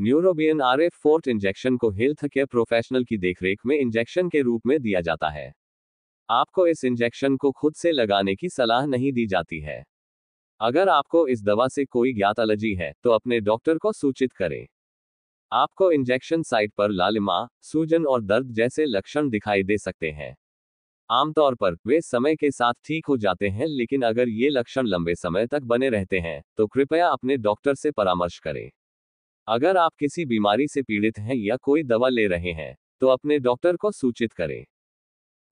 Neurobion R F forte injection को health care professional की देखरेख में इंजेक्शन के रूप में दिया जाता है आपको इस इंजेक्शन को खुद से लगाने की सलाह नहीं दी जाती है अगर आपको इस दवा से कोई ज्ञात एलर्जी है तो अपने डॉक्टर को सूचित करें आपको इंजेक्शन साइट पर लालिमा सूजन और दर्द जैसे लक्षण दिखाई दे सकते हैं आमतौर पर वे समय के साथ ठीक हो जाते हैं लेकिन अगर ये लक्षण लंबे समय तक बने रहते हैं तो कृपया अपने डॉक्टर से परामर्श करें अगर आप किसी बीमारी से पीड़ित हैं या कोई दवा ले रहे हैं तो अपने डॉक्टर को सूचित करें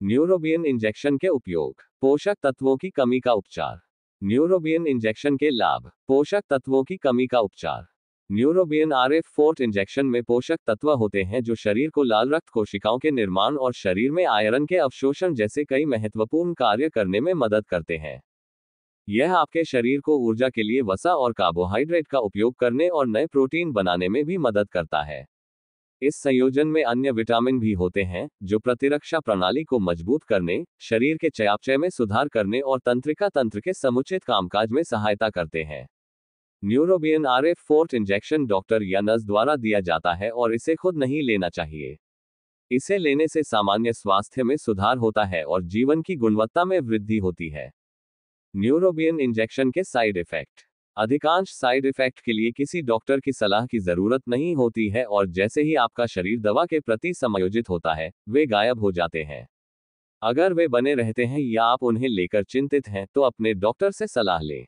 न्यूरोबियन इंजेक्शन के उपयोग पोषक तत्वों की कमी का उपचार न्यूरोबियन इंजेक्शन के लाभ पोषक तत्वों की कमी का उपचार Neurobion R F forte injection में पोषक तत्व होते हैं जो शरीर को लाल रक्त कोशिकाओं के निर्माण और शरीर में आयरन के अवशोषण जैसे कई महत्वपूर्ण कार्य करने में मदद करते हैं यह आपके शरीर को ऊर्जा के लिए वसा और कार्बोहाइड्रेट का उपयोग करने और नए प्रोटीन बनाने में भी मदद करता है इस संयोजन में अन्य विटामिन भी होते हैं जो प्रतिरक्षा प्रणाली को मजबूत करने शरीर के चयापचय में सुधार करने और तंत्रिका तंत्र के समुचित कामकाज में सहायता करते हैं Neurobion R F forte injection doctor या नर्स द्वारा दिया जाता है और इसे खुद नहीं लेना चाहिए इसे लेने से सामान्य स्वास्थ्य में सुधार होता है और जीवन की गुणवत्ता में वृद्धि होती है न्यूरोबियन इंजेक्शन के साइड इफेक्ट अधिकांश साइड इफेक्ट के लिए किसी डॉक्टर की सलाह की जरूरत नहीं होती है और जैसे ही आपका शरीर दवा के प्रति समायोजित होता है वे गायब हो जाते हैं अगर वे बने रहते हैं या आप उन्हें लेकर चिंतित हैं तो अपने डॉक्टर से सलाह लें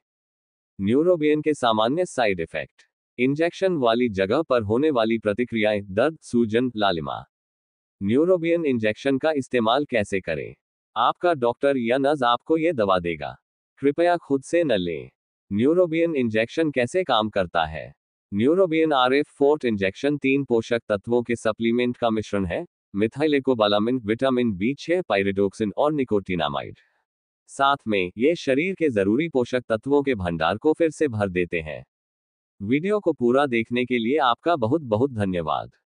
न्यूरोबियन के सामान्य साइड इफेक्ट इंजेक्शन वाली जगह पर होने वाली प्रतिक्रियाएं दर्द सूजन लालिमा न्यूरोबियन इंजेक्शन का इस्तेमाल कैसे करें आपका डॉक्टर या नर्स आपको ये दवा देगा कृपया खुद से न लें न्यूरोबियन इंजेक्शन कैसे काम करता है Neurobion R F forte injection तीन पोषक तत्वों के सप्लीमेंट का मिश्रण है मिथाइलेकोबालामिन विटामिन बी छह पायरेडोक्सिन और निकोटिनामाइड साथ में ये शरीर के जरूरी पोषक तत्वों के भंडार को फिर से भर देते हैं वीडियो को पूरा देखने के लिए आपका बहुत बहुत धन्यवाद